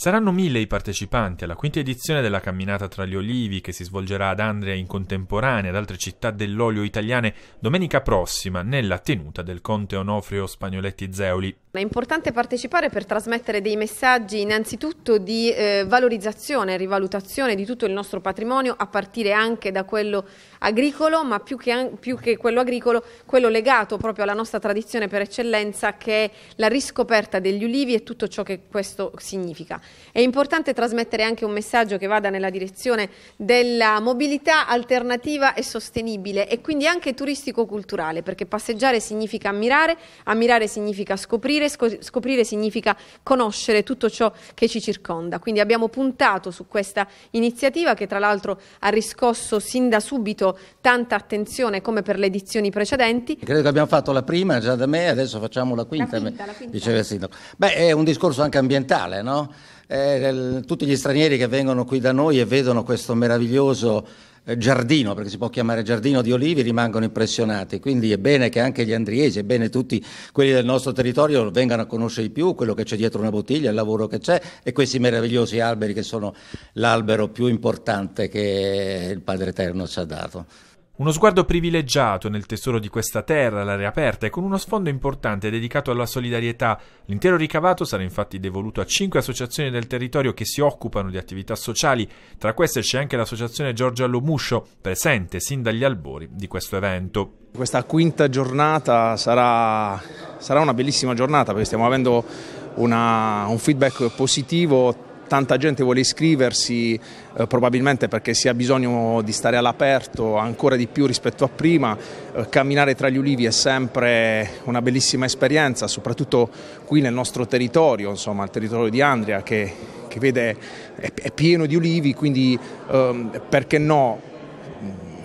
Saranno mille i partecipanti alla quinta edizione della camminata tra gli olivi che si svolgerà ad Andria in contemporanea ad altre città dell'olio italiane domenica prossima nella tenuta del conte Onofrio Spagnoletti Zeoli. È importante partecipare per trasmettere dei messaggi innanzitutto di eh, valorizzazione, rivalutazione di tutto il nostro patrimonio a partire anche da quello agricolo ma più che, più che, quello agricolo, quello legato proprio alla nostra tradizione per eccellenza che è la riscoperta degli ulivi e tutto ciò che questo significa. È importante trasmettere anche un messaggio che vada nella direzione della mobilità alternativa e sostenibile e quindi anche turistico-culturale perché passeggiare significa ammirare, ammirare significa scoprire scoprire, scoprire significa conoscere tutto ciò che ci circonda. Quindi abbiamo puntato su questa iniziativa che tra l'altro ha riscosso sin da subito tanta attenzione come per le edizioni precedenti. Credo che abbiamo fatto la prima già da me, adesso facciamo la quinta, la quinta, la quinta. diceva il sindaco. Beh, è un discorso anche ambientale, no? Eh, tutti gli stranieri che vengono qui da noi e vedono questo meraviglioso eh, giardino, perché si può chiamare giardino di olivi, rimangono impressionati. Quindi è bene che anche gli andriesi, è bene tutti quelli del nostro territorio vengano a conoscere di più quello che c'è dietro una bottiglia, il lavoro che c'è e questi meravigliosi alberi che sono l'albero più importante che il Padre Eterno ci ha dato. Uno sguardo privilegiato nel tesoro di questa terra, l'area aperta, e con uno sfondo importante dedicato alla solidarietà. L'intero ricavato sarà infatti devoluto a cinque associazioni del territorio che si occupano di attività sociali. Tra queste c'è anche l'associazione Giorgia Lomuscio, presente sin dagli albori di questo evento. Questa quinta giornata sarà, sarà una bellissima giornata perché stiamo avendo una, un feedback positivo tanta gente vuole iscriversi eh, probabilmente perché si ha bisogno di stare all'aperto ancora di più rispetto a prima, eh, camminare tra gli ulivi è sempre una bellissima esperienza, soprattutto qui nel nostro territorio, insomma il territorio di Andria che, che vede, è, è, pieno di ulivi, quindi ehm, perché no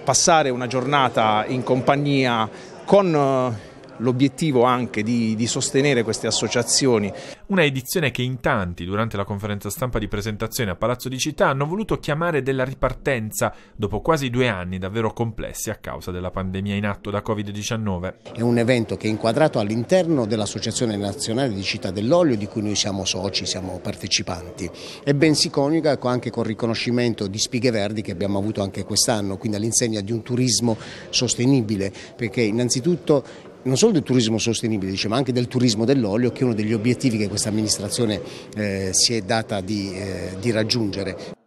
passare una giornata in compagnia con... Eh, l'obiettivo anche di, di, sostenere queste associazioni. Una edizione che in tanti, durante la conferenza stampa di presentazione a Palazzo di Città, hanno voluto chiamare della ripartenza dopo quasi due anni davvero complessi a causa della pandemia in atto da Covid-19. È un evento che è inquadrato all'interno dell'Associazione Nazionale di Città dell'Olio, di cui noi siamo soci, siamo partecipanti, e ben si coniuga anche col riconoscimento di Spighe Verdi che abbiamo avuto anche quest'anno, quindi all'insegna di un turismo sostenibile, perché innanzitutto non solo del turismo sostenibile, dice, ma anche del turismo dell'olio, che è uno degli obiettivi che questa amministrazione eh, si è data di, eh, di raggiungere.